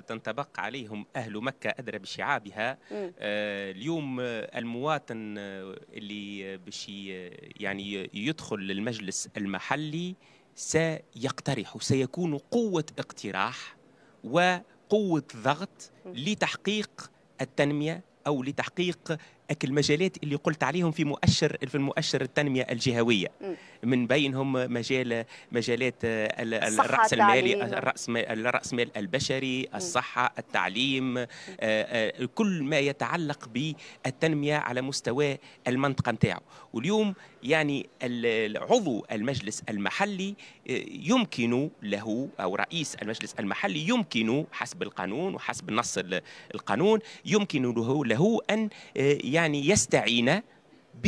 تنطبق عليهم أهل مكة أدرى بشعابها آه، اليوم المواطن آه، اللي باش يعني يدخل للمجلس المحلي سيقترح سيكون قوة اقتراح وقوة ضغط لتحقيق التنمية أو لتحقيق المجالات اللي قلت عليهم في مؤشر في المؤشر التنميه الجهويه من بينهم مجال مجالات الراس المالي الراس الراس مال البشري الصحه التعليم آه، آه، كل ما يتعلق بالتنميه على مستوى المنطقه نتاعو واليوم يعني العضو المجلس المحلي آه، يمكن له او رئيس المجلس المحلي يمكن حسب القانون وحسب نص القانون يمكن له له ان يعني يعني يستعين ب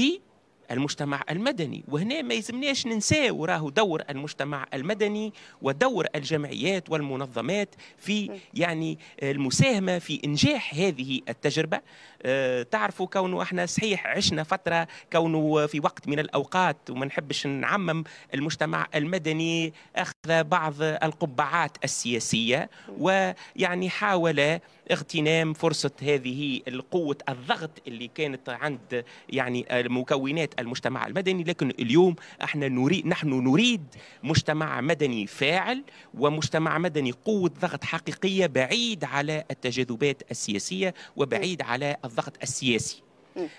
المجتمع المدني وهنا ما يلزمناش ننساو راهو دور المجتمع المدني ودور الجمعيات والمنظمات في يعني المساهمه في انجاح هذه التجربه آه، تعرفوا كونه احنا صحيح عشنا فتره كونه في وقت من الاوقات وما نحبش نعمم المجتمع المدني اخذ بعض القبعات السياسيه ويعني حاول اغتنام فرصه هذه قوه الضغط اللي كانت عند يعني مكونات المجتمع المدني لكن اليوم احنا نريد نحن نريد مجتمع مدني فاعل ومجتمع مدني قوة ضغط حقيقية بعيد على التجاذبات السياسية وبعيد على الضغط السياسي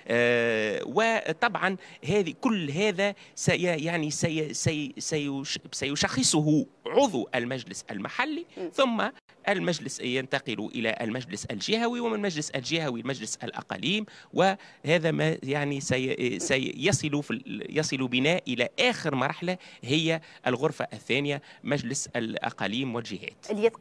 آه، وطبعا هذه كل هذا سي يعني سي سي سي سيشخصه عضو المجلس المحلي ثم المجلس ينتقل الى المجلس الجهوي ومن المجلس الجهوي المجلس الاقاليم وهذا ما يعني سي سيصل في يصل بنا الى اخر مرحله هي الغرفه الثانيه مجلس الاقاليم والجهات